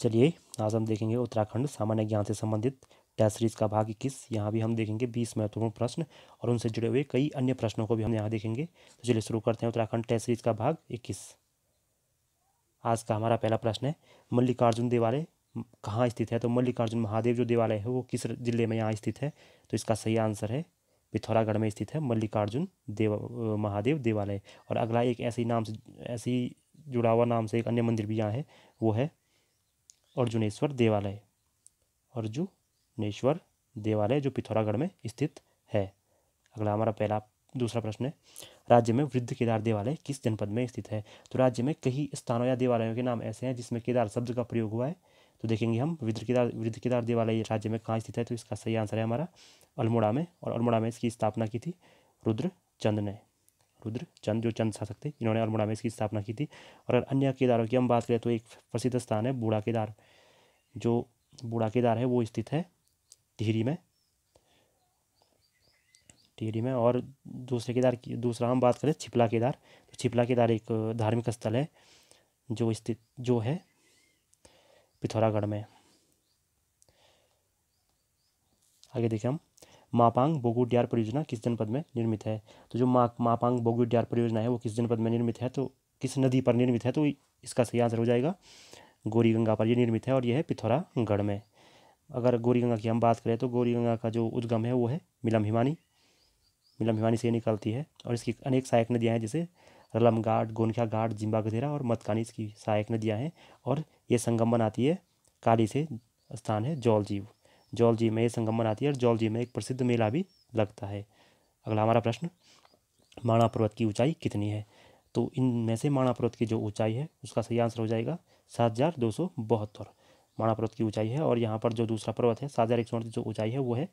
चलिए आज हम देखेंगे उत्तराखंड सामान्य ज्ञान से संबंधित टेस्ट सीरीज का भाग इक्कीस यहाँ भी हम देखेंगे बीस महत्वपूर्ण प्रश्न और उनसे जुड़े हुए कई अन्य प्रश्नों को भी हम यहाँ देखेंगे तो चलिए शुरू करते हैं उत्तराखंड टेस्ट सीरीज का भाग इक्कीस आज का हमारा पहला प्रश्न है मल्लिकार्जुन देवालय कहाँ स्थित है तो मल्लिकार्जुन महादेव जो देवालय है वो किस जिले में यहाँ स्थित है तो इसका सही आंसर है पिथौरागढ़ में स्थित है मल्लिकार्जुन देव महादेव देवालय और अगला एक ऐसे नाम से ऐसी जुड़ा हुआ नाम से एक अन्य मंदिर भी यहाँ है वो है अर्जुनेश्वर देवालय अर्जुनेश्वर देवालय जो पिथौरागढ़ में स्थित है अगला हमारा पहला दूसरा प्रश्न है राज्य में वृद्ध केदार देवालय किस जनपद में स्थित है तो राज्य में कई स्थानों या देवालयों के नाम ऐसे हैं जिसमें केदार शब्द का प्रयोग हुआ है तो देखेंगे हम वृद्ध केदार वृद्ध केदार देवालय राज्य में कहाँ स्थित है तो इसका सही आंसर है हमारा अल्मोड़ा में और अल्मोड़ा में इसकी स्थापना की थी रुद्र चंद ने रुद्र चंद जो चंद शासक थे इन्होंने अल्मोड़ा में इसकी स्थापना की थी और अगर अन्य केदारों की हम बात करें तो एक प्रसिद्ध स्थान है बूढ़ा केदार जो बूढ़ा केदार है वो स्थित है टिहरी में टिहरी में और दूसरे केदार की दूसरा हम बात करें छिपला केदार तो छिपला केदार एक धार्मिक स्थल है जो स्थित जो है पिथौरागढ़ में आगे देखें हम मापांग बोगुड्यार परियोजना किस जनपद में निर्मित है तो जो मा मापांग बोगुड्यार परियोजना है वो किस जनपद में निर्मित है तो किस नदी पर निर्मित है तो इसका सही आंसर हो जाएगा गोरी गंगा पर यह निर्मित है और यह है पिथौरागढ़ में अगर गोरी गंगा की हम बात करें तो गोरी गंगा का जो उद्गम है वो है मिलम हिमानी मिलम हिमानी से निकलती है और इसकी अनेक सहायक नदियाँ हैं जैसे रलम घाट गोनख्या घाट जिम्बा गधेरा और मतकानी इसकी सहायक नदियाँ हैं और ये संगम बनाती है काली से स्थान है जौलजीव जौल जी में संगमन आती है और जौल जी में एक प्रसिद्ध मेला भी लगता है अगला हमारा प्रश्न माणा पर्वत की ऊंचाई कितनी है तो इनमें से माणा पर्वत की जो ऊंचाई है उसका सही आंसर हो जाएगा सात हज़ार दो सौ बहत्तर माणा पर्वत की ऊंचाई है और यहाँ पर जो दूसरा पर्वत है सात हज़ार एक सौ जो ऊंचाई है वो है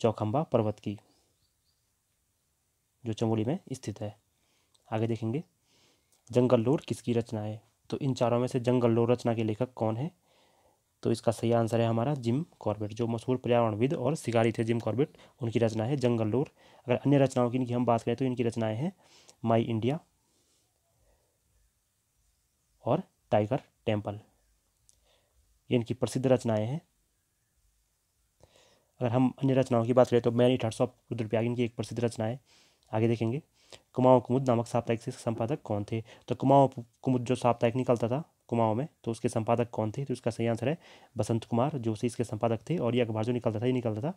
चौखंबा पर्वत की जो चमोली में स्थित है आगे देखेंगे जंगल लोर किसकी रचना है तो इन चारों में से जंगल लोर रचना के लेखक कौन है तो इसका सही आंसर है हमारा जिम कॉर्बेट जो मशहूर पर्यावरणविद और शिकारी थे जिम कॉर्बेट उनकी रचना है जंगलोर अगर अन्य रचनाओं की इनकी हम बात करें तो इनकी रचनाएं हैं माई इंडिया और टाइगर टेम्पल ये इनकी प्रसिद्ध रचनाएं हैं अगर हम अन्य रचनाओं की बात करें तो इट हर्ट्स ऑफ रुद्रप्रयाग इनकी एक प्रसिद्ध रचना है आगे देखेंगे कुमाऊं कुमुद नामक साप्ताहिक से संपादक कौन थे तो कुमाऊं कुमुद जो साप्ताहिक निकलता था कुमाऊं में तो उसके संपादक कौन थे तो उसका सही आंसर है बसंत कुमार जो से इसके संपादक थे और ये अखबार जो निकलता था ये निकलता था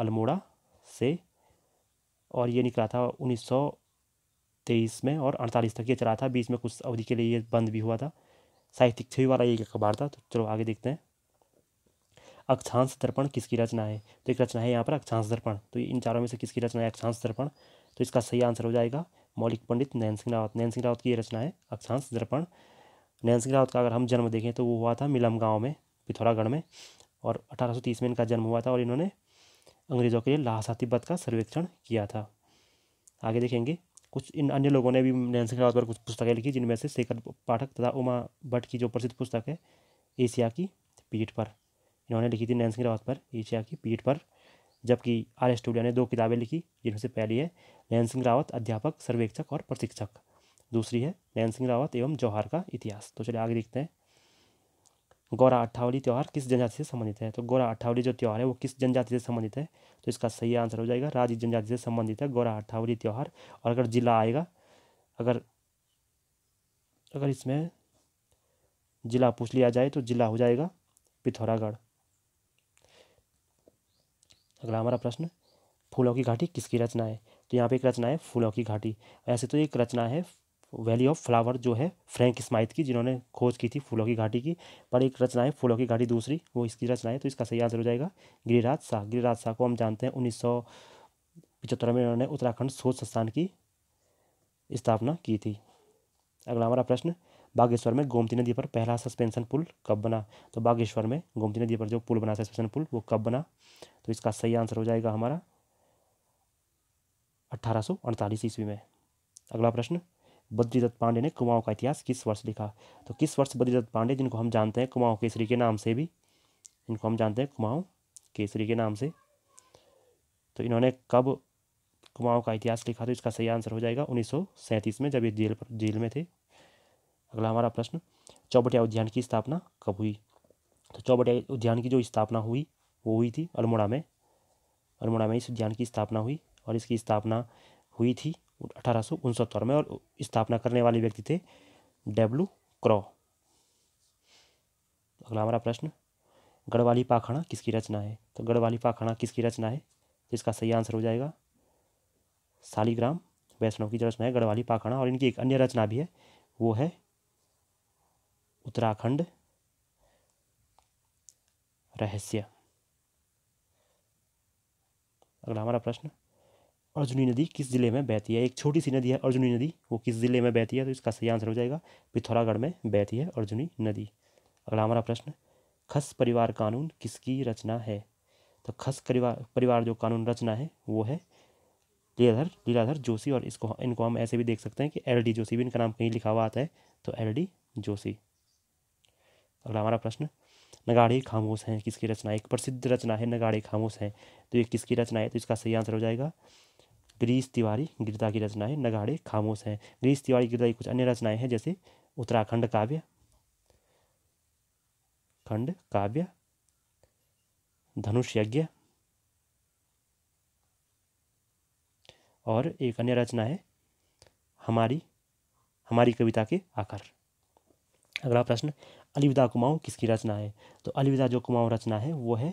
अल्मोड़ा से और ये निकला था उन्नीस तेईस में और अड़तालीस तक ये चला था बीच में कुछ अवधि के लिए ये बंद भी हुआ था साहित्यिक छवि वाला ये अखबार था तो चलो आगे देखते हैं अक्षांश दर्पण किसकी रचना है तो एक रचना है यहाँ पर अक्षांश दर्पण तो इन चारों में से किसकी रचना है अक्षांश दर्पण तो इसका सही आंसर हो जाएगा मौलिक पंडित नैन सिंह रावत नैन सिंह रावत की ये रचना है अक्षांश दर्पण नैन्सी राउत का अगर हम जन्म देखें तो वो हुआ था मिलम गाँव में पिथौरागढ़ में और 1830 में इनका जन्म हुआ था और इन्होंने अंग्रेज़ों के लिए लाहसा तिब्बत का सर्वेक्षण किया था आगे देखेंगे कुछ इन अन्य लोगों ने भी सिंह राउत पर कुछ पुस्तकें लिखी जिनमें से शेखर पाठक तथा उमा भट्ट की जो प्रसिद्ध पुस्तक है एशिया की पीठ पर इन्होंने लिखी थी सिंह राउत पर एशिया की पीठ पर जबकि आर एस स्टूडियो ने दो किताबें लिखी जिनमें से पहली है नैन सिंह रावत अध्यापक सर्वेक्षक और प्रशिक्षक दूसरी है नैन सिंह रावत एवं जौहर का इतिहास तो चलिए आगे देखते हैं गौरा अट्ठावली त्यौहार किस जनजाति से संबंधित है तो गौरा अट्ठावली जो त्यौहार है वो किस जनजाति से संबंधित है तो इसका सही आंसर हो जाएगा राज्य जनजाति से संबंधित है गौरा अट्ठावली त्यौहार और अगर जिला आएगा अगर अगर इसमें जिला पूछ लिया जाए तो जिला हो जाएगा पिथौरागढ़ अगला हमारा प्रश्न फूलों की घाटी किसकी रचना है तो यहाँ पे एक रचना है फूलों की घाटी ऐसे तो एक रचना है वैली ऑफ फ्लावर जो है फ्रैंक स्माइथ की जिन्होंने खोज की थी फूलों की घाटी की पर एक रचना है फूलों की घाटी दूसरी वो इसकी रचना है तो इसका सही आंसर हो जाएगा गिरिराज शाह गिरिराज शाह को हम जानते हैं उन्नीस सौ पिचहत्तर में इन्होंने उत्तराखंड शोध संस्थान की स्थापना की थी अगला हमारा प्रश्न बागेश्वर में गोमती नदी पर पहला सस्पेंशन पुल कब बना तो बागेश्वर में गोमती नदी पर जो पुल बना सस्पेंशन पुल वो कब बना तो इसका सही आंसर हो जाएगा हमारा अट्ठारह ईस्वी में अगला प्रश्न बद्रीदत्त पांडे ने कुमाऊँ का इतिहास किस वर्ष लिखा तो किस वर्ष बद्रीदत्त पांडे जिनको हम जानते हैं कुमाऊँ केसरी के नाम से भी इनको हम जानते हैं कुमाऊँ केसरी के नाम से तो इन्होंने कब कुमाऊँ का इतिहास लिखा तो इसका सही आंसर हो जाएगा उन्नीस में जब ये जेल पर जेल में थे अगला हमारा प्रश्न चौबटिया उद्यान की स्थापना कब हुई तो चौबटिया उद्यान की जो स्थापना हुई वो हुई थी अल्मोड़ा में अल्मोड़ा में इस उद्यान की स्थापना हुई और इसकी स्थापना हुई थी अठारह में और स्थापना करने वाले व्यक्ति थे डब्लू क्रॉ तो अगला हमारा प्रश्न गढ़वाली पाखाना किसकी रचना है तो गढ़वाली पाखाना किसकी रचना है तो इसका सही आंसर हो जाएगा सालीग्राम वैष्णव की रचना है गढ़वाली पाखाना और इनकी एक अन्य रचना भी है वो है उत्तराखंड रहस्य अगला हमारा प्रश्न अर्जुनी नदी किस जिले में बहती है एक छोटी सी नदी है अर्जुनी नदी वो किस जिले में बहती है तो इसका सही आंसर हो जाएगा पिथौरागढ़ में बहती है अर्जुनी नदी अगला हमारा प्रश्न खस परिवार कानून किसकी रचना है तो खस परिवार परिवार जो कानून रचना है वो है लीलाधर लीलाधर जोशी और इसको इनको हम ऐसे भी देख सकते हैं कि एल डी जोशी भी इनका नाम कहीं लिखा हुआ आता है तो एल डी जोशी अगला हमारा प्रश्न नगाड़े खामोश हैं किसकी रचना एक प्रसिद्ध रचना है नगाड़े खामोश हैं तो ये किसकी रचना है तो इसका सही आंसर हो जाएगा ग्रीस तिवारी गिरदा की रचना है नगाड़े खामोश हैं ग्रीस तिवारी गिरदा की कुछ अन्य रचनाएं हैं जैसे उत्तराखंड काव्य खंड काव्य धनुष यज्ञ और एक अन्य रचना है हमारी हमारी कविता के आकार अगला प्रश्न अलविदा कुमाऊँ किसकी रचना है तो अलविदा जो कुमाऊँ रचना है वो है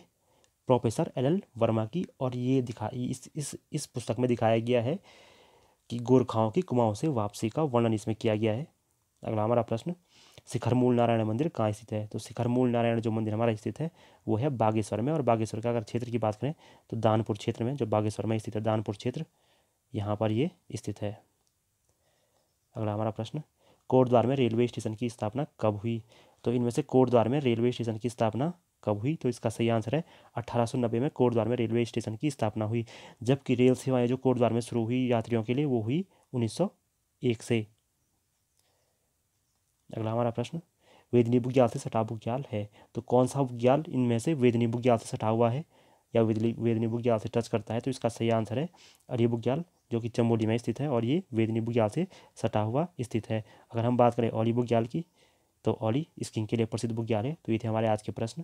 प्रोफेसर एल एल वर्मा की और ये दिखा इस इस इस पुस्तक में दिखाया गया है कि गोरखाओं की कुमाओं से वापसी का वर्णन इसमें किया गया है अगला हमारा प्रश्न शिखर मूल नारायण मंदिर कहाँ स्थित है तो शिखर मूल नारायण जो मंदिर हमारा स्थित है वो है बागेश्वर में और बागेश्वर का अगर क्षेत्र की बात करें तो दानपुर क्षेत्र में जो बागेश्वर में स्थित है दानपुर क्षेत्र यहाँ पर ये स्थित है अगला हमारा प्रश्न कोटद्वार में रेलवे स्टेशन की स्थापना कब हुई तो इनमें से कोटद्वार में रेलवे स्टेशन की स्थापना कब हुई तो इसका सही आंसर है 1890 में कोटद्वार में रेलवे स्टेशन की स्थापना हुई जबकि रेल सेवाएं जो कोटद्वार में शुरू हुई यात्रियों के लिए वो हुई 1901 से अगला हमारा प्रश्न वेदनी बुग्याल से सटा बुग्याल है तो कौन सा बुग्याल इनमें से वेदनी बुग्याल से सटा हुआ है या वेदनी वेदनी बुग्याल से टच करता है तो इसका सही आंसर है अली बुग्याल जो कि चमोली में स्थित है और ये वेदनी बुग्याल से सटा हुआ स्थित है अगर हम बात करें ओली बुग्याल की तो ओली स्किंग के लिए प्रसिद्ध बुग्याल है तो ये थे हमारे आज के प्रश्न